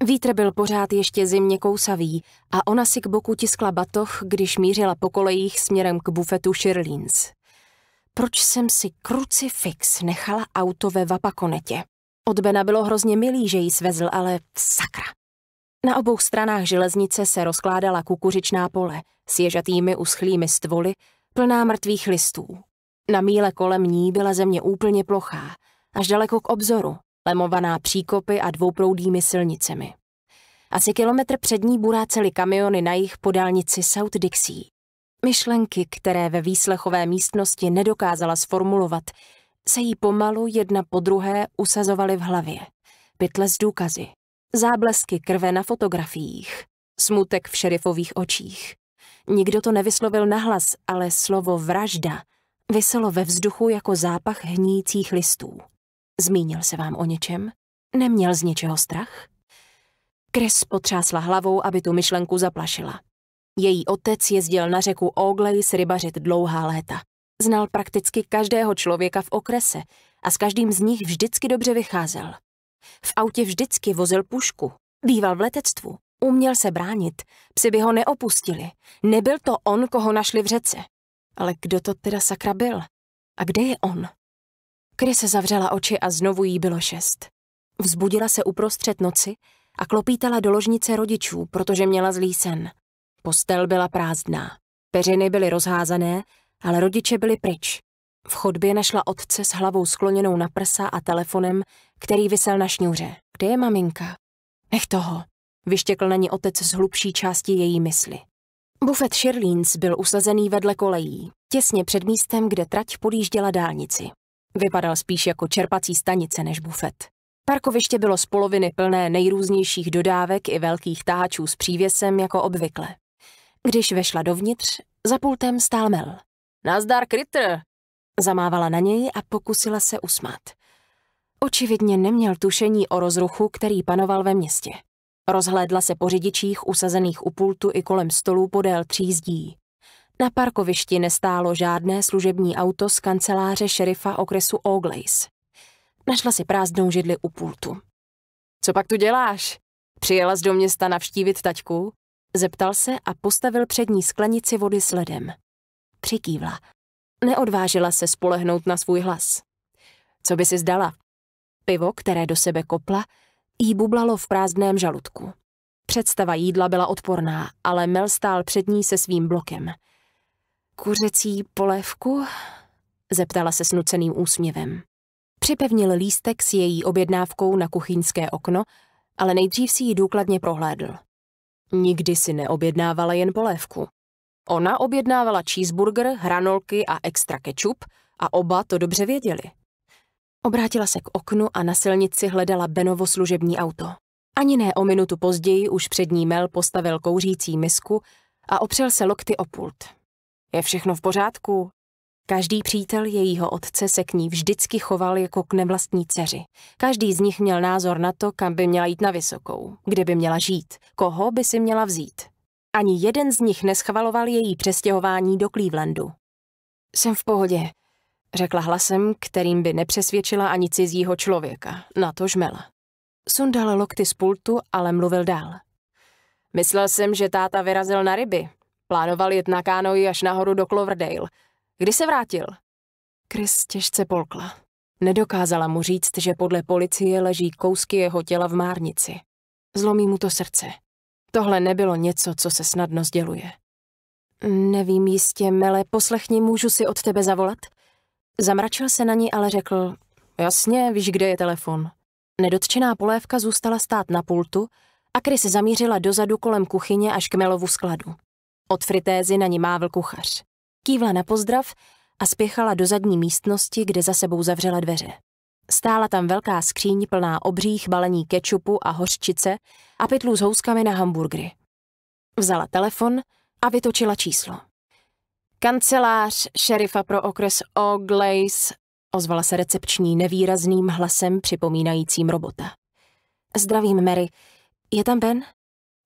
Vítr byl pořád ještě zimně kousavý a ona si k boku tiskla batoh, když mířila po kolejích směrem k bufetu Shirlins. Proč jsem si krucifix nechala auto ve Vapakonetě? Od Bena bylo hrozně milý, že jí svezl, ale sakra. Na obou stranách železnice se rozkládala kukuřičná pole s ježatými uschlými stvoly, plná mrtvých listů, na míle kolem ní byla země úplně plochá, až daleko k obzoru, lemovaná příkopy a dvouproudými silnicemi. Asi kilometr před ní buráceli kamiony na jich po dálnici South Dixie. Myšlenky, které ve výslechové místnosti nedokázala sformulovat, se jí pomalu jedna po druhé usazovaly v hlavě. Pytle z důkazy, záblesky krve na fotografiích, smutek v šerifových očích. Nikdo to nevyslovil nahlas, ale slovo vražda Vyselo ve vzduchu jako zápach hnících listů. Zmínil se vám o něčem? Neměl z něčeho strach? Kres potřásla hlavou, aby tu myšlenku zaplašila. Její otec jezdil na řeku Ogley s rybařit dlouhá léta. Znal prakticky každého člověka v okrese a s každým z nich vždycky dobře vycházel. V autě vždycky vozil pušku, býval v letectvu, uměl se bránit, psi by ho neopustili. Nebyl to on, koho našli v řece. Ale kdo to teda sakra byl? A kde je on? Kry se zavřela oči a znovu jí bylo šest. Vzbudila se uprostřed noci a klopítala do ložnice rodičů, protože měla zlý sen. Postel byla prázdná. Peřiny byly rozházané, ale rodiče byli pryč. V chodbě našla otce s hlavou skloněnou na prsa a telefonem, který vysel na šňůře. Kde je maminka? Nech toho, vyštěkl na ní otec z hlubší části její mysli. Bufet Sherlins byl usazený vedle kolejí, těsně před místem, kde trať podjížděla dálnici. Vypadal spíš jako čerpací stanice než bufet. Parkoviště bylo z poloviny plné nejrůznějších dodávek i velkých táčů s přívěsem jako obvykle. Když vešla dovnitř, za pultem stál Mel. Nazdar, Kritr! Zamávala na něj a pokusila se usmát. Očividně neměl tušení o rozruchu, který panoval ve městě. Rozhlédla se po řidičích usazených u pultu i kolem stolů podél třízdí. Na parkovišti nestálo žádné služební auto z kanceláře šerifa okresu Oglace. Našla si prázdnou židli u pultu. Co pak tu děláš? Přijela z do města navštívit taťku? Zeptal se a postavil přední sklenici vody s ledem. Přikývla. Neodvážila se spolehnout na svůj hlas. Co by si zdala? Pivo, které do sebe kopla, jí bublalo v prázdném žaludku. Představa jídla byla odporná, ale Mel stál před ní se svým blokem. Kuřecí polévku? zeptala se s nuceným úsměvem. Připevnil lístek s její objednávkou na kuchyňské okno, ale nejdřív si ji důkladně prohlédl. Nikdy si neobjednávala jen polévku. Ona objednávala cheeseburger, hranolky a extra kečup a oba to dobře věděli. Obrátila se k oknu a na silnici hledala Benovo služební auto. Ani ne o minutu později už ní Mel postavil kouřící misku a opřel se lokty o pult. Je všechno v pořádku? Každý přítel jejího otce se k ní vždycky choval jako k nevlastní dceři. Každý z nich měl názor na to, kam by měla jít na vysokou, kde by měla žít, koho by si měla vzít. Ani jeden z nich neschvaloval její přestěhování do Clevelandu. Jsem v pohodě, řekla hlasem, kterým by nepřesvědčila ani cizího člověka, na to žmela. Sundal lokty z pultu, ale mluvil dál. Myslel jsem, že táta vyrazil na ryby. Plánoval jet na kánoji až nahoru do Cloverdale. Kdy se vrátil? Chris těžce polkla. Nedokázala mu říct, že podle policie leží kousky jeho těla v márnici. Zlomí mu to srdce. Tohle nebylo něco, co se snadno sděluje. Nevím jistě, Mele, poslechni, můžu si od tebe zavolat? Zamračil se na ní, ale řekl, jasně, víš, kde je telefon. Nedotčená polévka zůstala stát na pultu a Chris zamířila dozadu kolem kuchyně až k Melovu skladu. Od fritézy na ní mávl kuchař. Kývla na pozdrav a spěchala do zadní místnosti, kde za sebou zavřela dveře. Stála tam velká skříň plná obřích balení kečupu a hořčice a pytlů s houskami na hamburgery. Vzala telefon a vytočila číslo. Kancelář šerifa pro okres O'Glaze ozvala se recepční nevýrazným hlasem připomínajícím robota. Zdravím, Mary. Je tam Ben?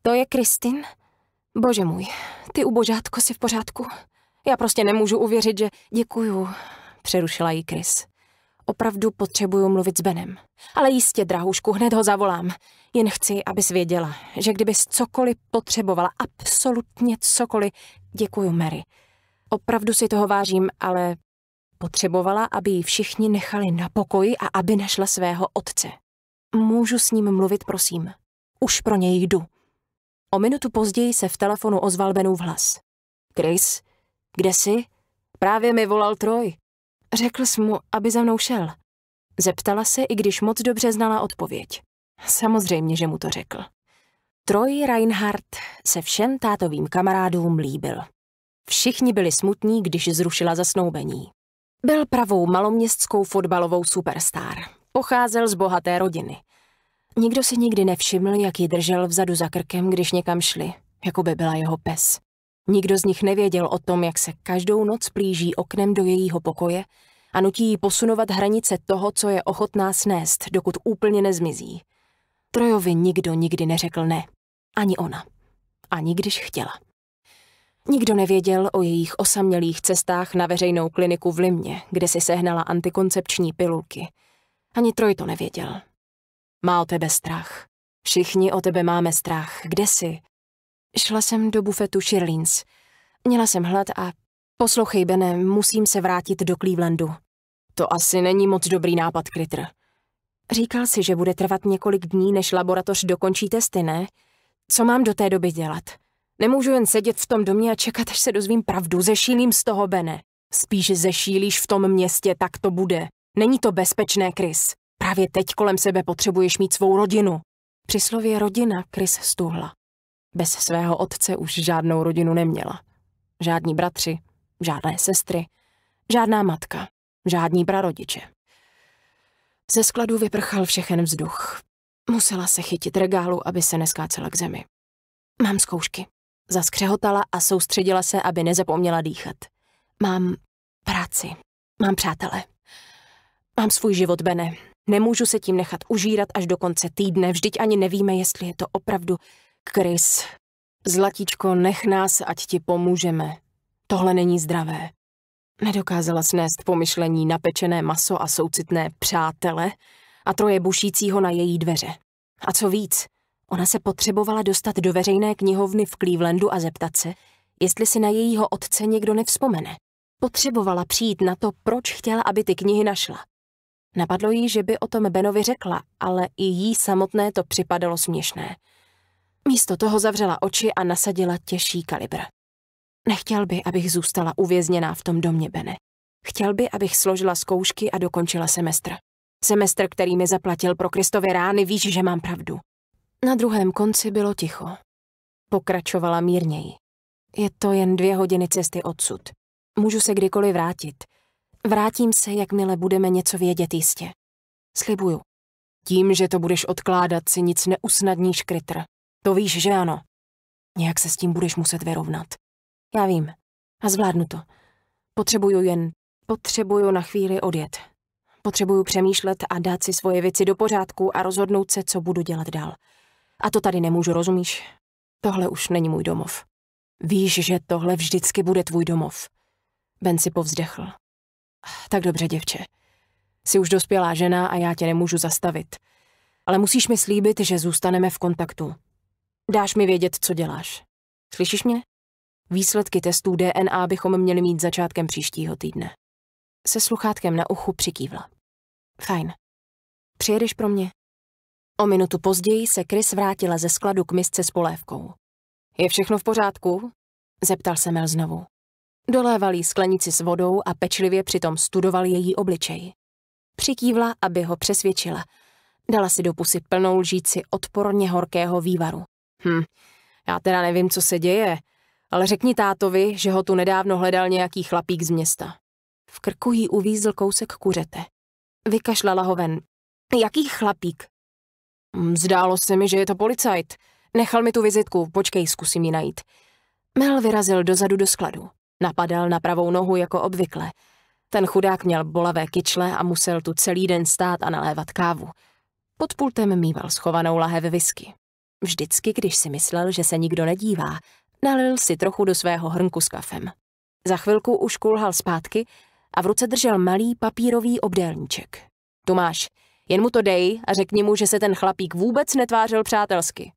To je Kristin? Bože můj, ty ubožátko si v pořádku. Já prostě nemůžu uvěřit, že... Děkuju, přerušila ji Chris. Opravdu potřebuju mluvit s Benem. Ale jistě, drahušku, hned ho zavolám. Jen chci, abys věděla, že kdybys cokoliv potřebovala, absolutně cokoliv, děkuju, Mary. Opravdu si toho vážím, ale potřebovala, aby ji všichni nechali na pokoji a aby našla svého otce. Můžu s ním mluvit, prosím. Už pro něj jdu. O minutu později se v telefonu ozval Benův hlas. Chris, kde jsi? Právě mi volal Troj. Řekl jsi mu, aby za mnou šel. Zeptala se, i když moc dobře znala odpověď. Samozřejmě, že mu to řekl. Troy Reinhardt se všem tátovým kamarádům líbil. Všichni byli smutní, když zrušila zasnoubení. Byl pravou maloměstskou fotbalovou superstar. Pocházel z bohaté rodiny. Nikdo si nikdy nevšiml, jak ji držel vzadu za krkem, když někam šli, jako by byla jeho pes. Nikdo z nich nevěděl o tom, jak se každou noc plíží oknem do jejího pokoje a nutí ji posunovat hranice toho, co je ochotná snést, dokud úplně nezmizí. Trojovi nikdo nikdy neřekl ne. Ani ona. Ani když chtěla. Nikdo nevěděl o jejich osamělých cestách na veřejnou kliniku v Limě, kde si sehnala antikoncepční pilulky. Ani Troj to nevěděl. Má o tebe strach. Všichni o tebe máme strach. Kde jsi? Šla jsem do bufetu Shirlins. Měla jsem hlad a... Poslouchej, Bene, musím se vrátit do Clevelandu. To asi není moc dobrý nápad, Kritr. Říkal si, že bude trvat několik dní, než laboratoř dokončí testy, ne? Co mám do té doby dělat? Nemůžu jen sedět v tom domě a čekat, až se dozvím pravdu. Zešílím z toho, Bene. Spíš zešílíš v tom městě, tak to bude. Není to bezpečné, Chris. Právě teď kolem sebe potřebuješ mít svou rodinu. Při slově rodina Chris stuhla. Bez svého otce už žádnou rodinu neměla. Žádní bratři, žádné sestry, žádná matka, žádní prarodiče. Ze skladu vyprchal všechen vzduch. Musela se chytit regálu, aby se neskácela k zemi. Mám zkoušky, Zaskřehotala a soustředila se, aby nezapomněla dýchat. Mám práci. Mám přátele. Mám svůj život, Bene. Nemůžu se tím nechat užírat až do konce týdne. Vždyť ani nevíme, jestli je to opravdu Chris. Zlatíčko, nech nás, ať ti pomůžeme. Tohle není zdravé. Nedokázala snést pomyšlení na pečené maso a soucitné přátele a troje bušícího na její dveře. A co víc, Ona se potřebovala dostat do veřejné knihovny v Clevelandu a zeptat se, jestli si na jejího otce někdo nevzpomene. Potřebovala přijít na to, proč chtěla, aby ty knihy našla. Napadlo jí, že by o tom Benovi řekla, ale i jí samotné to připadalo směšné. Místo toho zavřela oči a nasadila těžší kalibr. Nechtěl by, abych zůstala uvězněná v tom domě, Bene. Chtěl by, abych složila zkoušky a dokončila semestr. Semestr, který mi zaplatil pro Kristovy rány, víš, že mám pravdu. Na druhém konci bylo ticho. Pokračovala mírněji. Je to jen dvě hodiny cesty odsud. Můžu se kdykoliv vrátit. Vrátím se, jakmile budeme něco vědět jistě. Slibuju. Tím, že to budeš odkládat, si nic neusnadníš, krytr. To víš, že ano. Nějak se s tím budeš muset vyrovnat. Já vím. A zvládnu to. Potřebuju jen... Potřebuju na chvíli odjet. Potřebuju přemýšlet a dát si svoje věci do pořádku a rozhodnout se, co budu dělat dál. A to tady nemůžu, rozumíš? Tohle už není můj domov. Víš, že tohle vždycky bude tvůj domov. Ben si povzdechl. Tak dobře, děvče. Jsi už dospělá žena a já tě nemůžu zastavit. Ale musíš mi slíbit, že zůstaneme v kontaktu. Dáš mi vědět, co děláš. Slyšíš mě? Výsledky testů DNA bychom měli mít začátkem příštího týdne. Se sluchátkem na uchu přikývla. Fajn. Přijedeš pro mě? O minutu později se Chris vrátila ze skladu k misce s polévkou. Je všechno v pořádku? Zeptal se Mel znovu. Doléval jí sklenici s vodou a pečlivě přitom studoval její obličej. Přikývla, aby ho přesvědčila. Dala si do pusy plnou lžíci odporně horkého vývaru. Hm, já teda nevím, co se děje, ale řekni tátovi, že ho tu nedávno hledal nějaký chlapík z města. V krku jí uvízl kousek kuřete. Vykašlala ho ven. Jaký chlapík? Mm, zdálo se mi, že je to policajt. Nechal mi tu vizitku, počkej, zkusím ji najít. Mel vyrazil dozadu do skladu. Napadal na pravou nohu jako obvykle. Ten chudák měl bolavé kyčle a musel tu celý den stát a nalévat kávu. Pod pultem mýval schovanou lahev whisky. Vždycky, když si myslel, že se nikdo nedívá, nalil si trochu do svého hrnku s kafem. Za chvilku už kulhal zpátky a v ruce držel malý papírový obdélníček. Tomáš, jen mu to dej a řekni mu, že se ten chlapík vůbec netvářil přátelsky.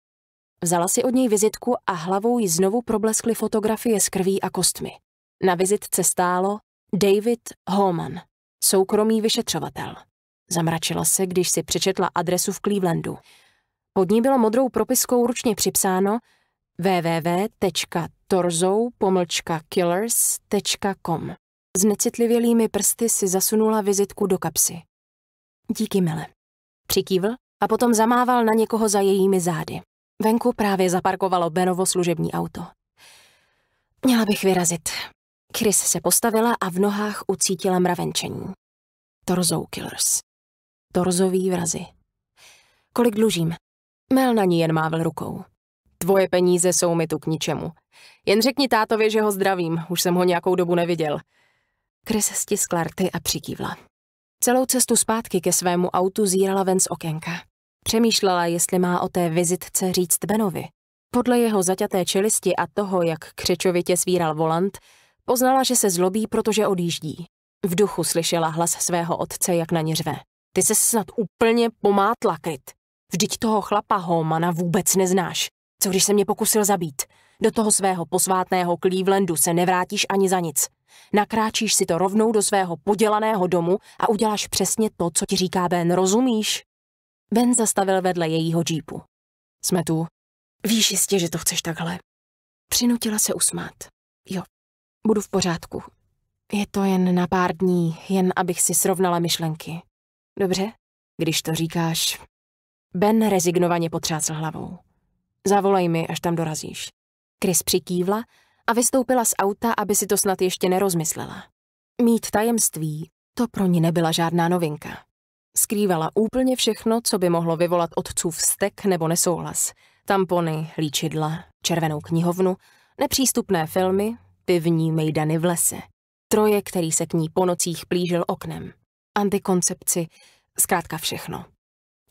Vzala si od něj vizitku a hlavou ji znovu probleskly fotografie s krví a kostmi. Na vizitce stálo David Homan, soukromý vyšetřovatel. Zamračila se, když si přečetla adresu v Clevelandu. Pod ní bylo modrou propiskou ručně připsáno www.torzou-killers.com. S necitlivělými prsty si zasunula vizitku do kapsy. Díky, Mile. Přikývl a potom zamával na někoho za jejími zády. Venku právě zaparkovalo Benovo služební auto. Měla bych vyrazit. Chris se postavila a v nohách ucítila mravenčení. Torzo killers. Torzový vrazy. Kolik dlužím? Mel na ní jen mávl rukou. Tvoje peníze jsou mi tu k ničemu. Jen řekni tátovi, že ho zdravím, už jsem ho nějakou dobu neviděl. Chris stiskla rty a přikývla. Celou cestu zpátky ke svému autu zírala ven z okénka. Přemýšlela, jestli má o té vizitce říct Benovi. Podle jeho zaťaté čelisti a toho, jak křečovitě svíral volant, poznala, že se zlobí, protože odjíždí. V duchu slyšela hlas svého otce, jak na ně řve. Ty se snad úplně pomátla, Kryt. Vždyť toho chlapa Homana vůbec neznáš. Co když se mě pokusil zabít? Do toho svého posvátného Clevelandu se nevrátíš ani za nic. Nakráčíš si to rovnou do svého podělaného domu a uděláš přesně to, co ti říká Ben, rozumíš? Ben zastavil vedle jejího džípu. Jsme tu. Víš jistě, že to chceš takhle. Přinutila se usmát. Jo, budu v pořádku. Je to jen na pár dní, jen abych si srovnala myšlenky. Dobře? Když to říkáš. Ben rezignovaně potřásl hlavou. Zavolej mi, až tam dorazíš. Chris přikývla a vystoupila z auta, aby si to snad ještě nerozmyslela. Mít tajemství, to pro ní nebyla žádná novinka. Skrývala úplně všechno, co by mohlo vyvolat otcův vztek nebo nesouhlas. Tampony, líčidla, červenou knihovnu, nepřístupné filmy, pivní mejdany v lese. Troje, který se k ní po nocích plížil oknem. Antikoncepci, zkrátka všechno.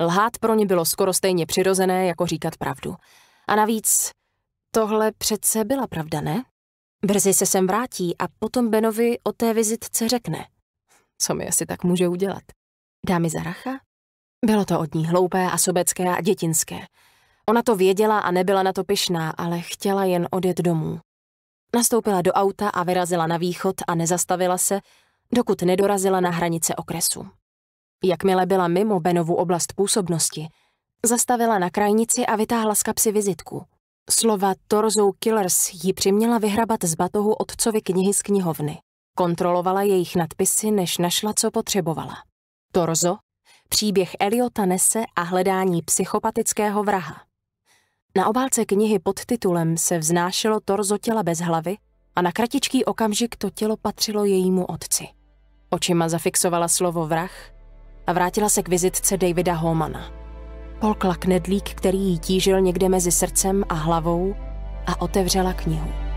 Lhát pro ně bylo skoro stejně přirozené, jako říkat pravdu. A navíc Tohle přece byla pravda, ne? Brzy se sem vrátí a potom Benovi o té vizitce řekne. Co mi asi tak může udělat? Dá mi zaracha? Bylo to od ní hloupé a sobecké a dětinské. Ona to věděla a nebyla na to pyšná, ale chtěla jen odjet domů. Nastoupila do auta a vyrazila na východ a nezastavila se, dokud nedorazila na hranice okresu. Jakmile byla mimo Benovu oblast působnosti, zastavila na krajnici a vytáhla z kapsy vizitku – Slova Torzo Killers ji přiměla vyhrabat z batohu otcovi knihy z knihovny. Kontrolovala jejich nadpisy, než našla, co potřebovala. Torzo, příběh Eliota Nese a hledání psychopatického vraha. Na obálce knihy pod titulem se vznášelo torzo těla bez hlavy a na kratičký okamžik to tělo patřilo jejímu otci. Očima zafixovala slovo vrah a vrátila se k vizitce Davida Homana. Polkla knedlík, který jí tížil někde mezi srdcem a hlavou a otevřela knihu.